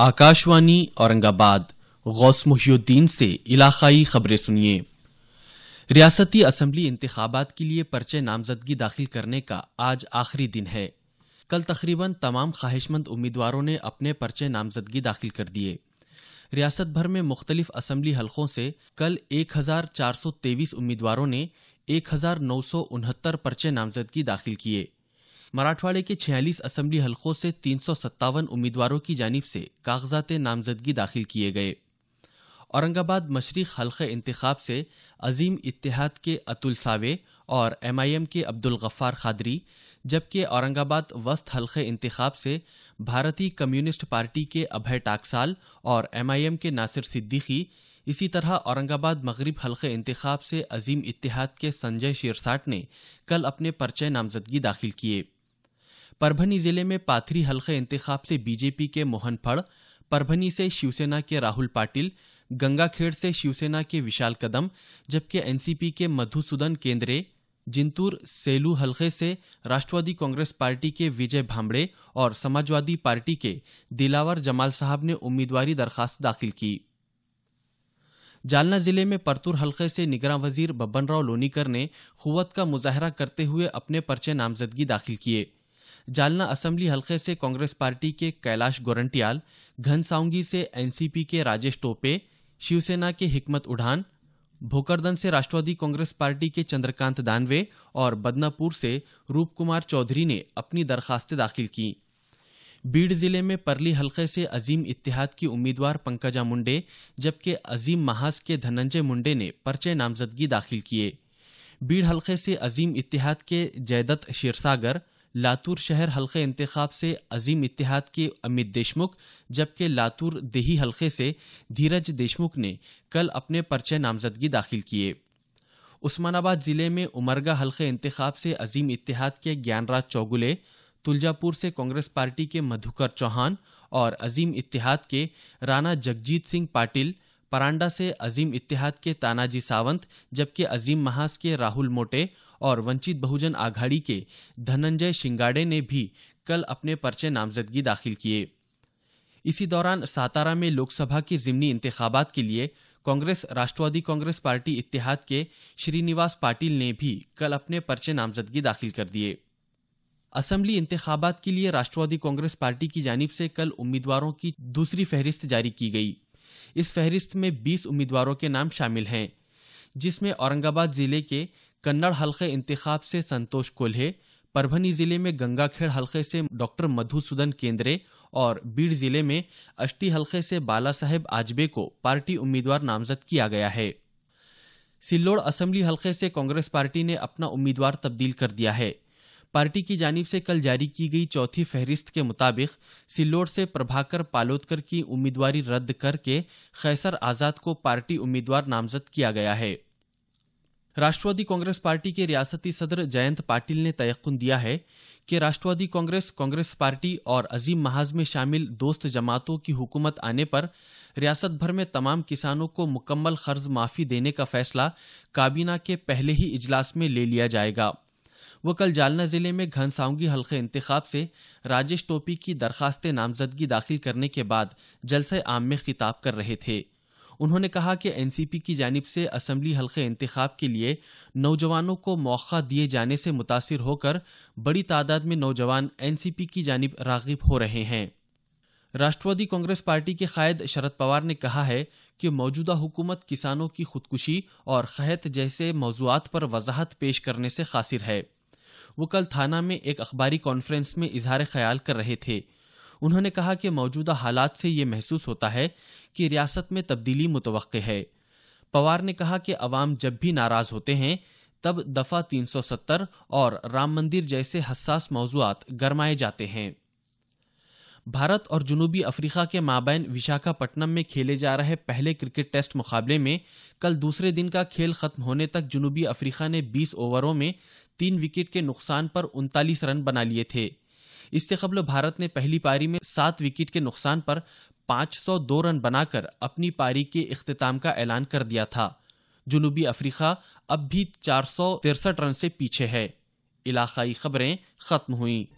आकाशवाणी औरंगाबाद गौस मुहिउद्दीन से इलाकाई खबरें सुनिए रियासती असम्बली इंतबात के लिए पर्चे नामजदगी दाखिल करने का आज आखिरी दिन है कल तकरीबन तमाम ख्वाहिशमंद उम्मीदवारों ने अपने पर्चे नामजदगी दाखिल कर दिए रियासत भर में मुख्तलिफ असम्बली हलकों से कल एक हजार चार सौ तेईस उम्मीदवारों ने एक हजार नौ सौ उनहत्तर पर्चे नामजदगी दाखिल किए मराठवाड़े के 46 असम्बली हलकों से तीन उम्मीदवारों की जानब से कागजात नामजदगी दाखिल किए गए औरंगाबाद मशरक हल्के इंतखब से अजीम इतिहाद के अतुल सावे और एमआईएम के अब्दुल गफ्फार खादरी जबकि औरंगाबाद वस्त हल्के इंतखब से भारतीय कम्युनिस्ट पार्टी के अभय टाकसाल और एमआईएम के नासिर सिद्दीकी इसी तरह औरंगाबाद मगरब हल्के इंतखब से अजीम इतिहाद के संजय शेरसाट ने कल अपने पर्चे नामजदगी दाखिल किए परभनी जिले में पाथरी हल्के इंतखाब से बीजेपी के मोहन फड़ परभनी से शिवसेना के राहुल पाटिल गंगाखेड़ से शिवसेना के विशाल कदम जबकि एनसीपी के मधुसूदन केंद्रे जिंतूर सेलू हल्के से राष्ट्रवादी कांग्रेस पार्टी के विजय भामड़े और समाजवादी पार्टी के दिलावर जमाल साहब ने उम्मीदवारी दरखास्त दाखिल की जालना जिले में परतूर हल्के से निगरान वजीर बब्बन राव लोनीकर ने खुवत का मुजाहरा करते हुए अपने पर्चे नामजदगी दाखिल किए जालना असेंबली हलके से कांग्रेस पार्टी के कैलाश गोरंटियाल घनसाउंगी से एनसीपी के राजेश टोपे शिवसेना के हिकमत उड़ान भोकरदन से राष्ट्रवादी कांग्रेस पार्टी के चंद्रकांत दानवे और बदनापुर से रूप कुमार चौधरी ने अपनी दरखास्तें दाखिल की बीड जिले में परली हलके से अजीम इत्तेहाद की उम्मीदवार पंकजा मुंडे जबकि अजीम महाज के धनंजय मुंडे ने पर्चे नामजदगी दाखिल किए बीड हलके से अजीम इत्तेहाद के जयदत्त शिरसागर लातूर शहर हल्के इंतखाब से अजीम इतिहाद के अमित देशमुख जबकि लातूर देही हल्के से धीरज देशमुख ने कल अपने पर्चे नामजदगी दाखिल किए उस्मानाबाद ज़िले में उमरगा हल्के इंतखाब से अजीम इतिहाद के ज्ञानराज चौगुले तुलजापुर से कांग्रेस पार्टी के मधुकर चौहान और अजीम इतिहाद के राना जगजीत सिंह पाटिल परांडा से अजीम इतिहाद के तानाजी सावंत जबकि अजीम महास के राहुल मोटे और वंचित बहुजन आघाड़ी के धनंजय शिंगाड़े ने भी कल अपने पर्चे नामजदगी दाखिल किए इसी दौरान सातारा में लोकसभा की जिमनी इंतबात के लिए कांग्रेस राष्ट्रवादी कांग्रेस पार्टी इतिहाद के श्रीनिवास पाटिल ने भी कल अपने पर्चे नामजदगी दाखिल कर दिए असेंबली इंतबात के लिए राष्ट्रवादी कांग्रेस पार्टी की जानब से कल उम्मीदवारों की दूसरी फहरिस्त जारी की गई इस फहरिस्त में 20 उम्मीदवारों के नाम शामिल हैं जिसमें औरंगाबाद जिले के कन्नड़ हल्के इंतखाब से संतोष कोल्हे परभनी जिले में गंगाखेड़ हल्के से डॉक्टर मधुसूदन केंद्रे और बीड़ जिले में अष्टी हल्के से बाला साहेब आजबे को पार्टी उम्मीदवार नामजद किया गया है सिल्लोड़ असेंबली हल्के से कांग्रेस पार्टी ने अपना उम्मीदवार तब्दील कर दिया है पार्टी की जानब से कल जारी की गई चौथी फहरिस्त के मुताबिक सिल्लोड से प्रभाकर पालोदकर की उम्मीदवारी रद्द करके खैसर आज़ाद को पार्टी उम्मीदवार नामजद किया गया है राष्ट्रवादी कांग्रेस पार्टी के रियासती सदर जयंत पाटिल ने तयक्न दिया है कि राष्ट्रवादी कांग्रेस कांग्रेस पार्टी और अजीम महाज में शामिल दोस्त जमातों की हुकूमत आने पर रियासत भर में तमाम किसानों को मुकम्मल कर्ज माफी देने का फैसला काबीना के पहले ही इजलास में ले लिया जाएगा वो कल जालना जिले में घनसावंगी हल्के इंतखाब से राजेश टोपी की दरखास्त नामजदगी दाखिल करने के बाद जलसे आम में खिताब कर रहे थे उन्होंने कहा कि एनसीपी की जानब से असम्बली हल्के इंतखाब के लिए नौजवानों को मौका दिए जाने से मुतासर होकर बड़ी तादाद में नौजवान एनसीपी की जानब रागिब हो रहे हैं राष्ट्रवादी कांग्रेस पार्टी के कायद शरद पवार ने कहा है कि मौजूदा हुकूमत किसानों की खुदकुशी और खैत जैसे मौजूद पर वजाहत पेश करने से खासिर है वो कल थाना में एक अखबारी कॉन्फ्रेंस में इजहार ख्याल कर रहे थे उन्होंने कहा कि मौजूदा हालात से ये महसूस होता है कि रियासत में तब्दीली मुतव है पवार ने कहा कि अवाम जब भी नाराज होते हैं तब दफा 370 और राम मंदिर जैसे हसास मौजूद गरमाए जाते हैं भारत और जुनूबी अफ्रीका के माबैन विशाखापट्टनम में खेले जा रहे पहले क्रिकेट टेस्ट मुकाबले में कल दूसरे दिन का खेल खत्म होने तक जुनूबी अफ्रीका ने 20 ओवरों में तीन विकेट के नुकसान पर उनतालीस रन बना लिए थे इससे कबल भारत ने पहली पारी में सात विकेट के नुकसान पर 502 रन बनाकर अपनी पारी के अख्ताम का ऐलान कर दिया था जुनूबी अफ्रीका अब भी चार रन से पीछे है इलाकाई खबरें खत्म हुईं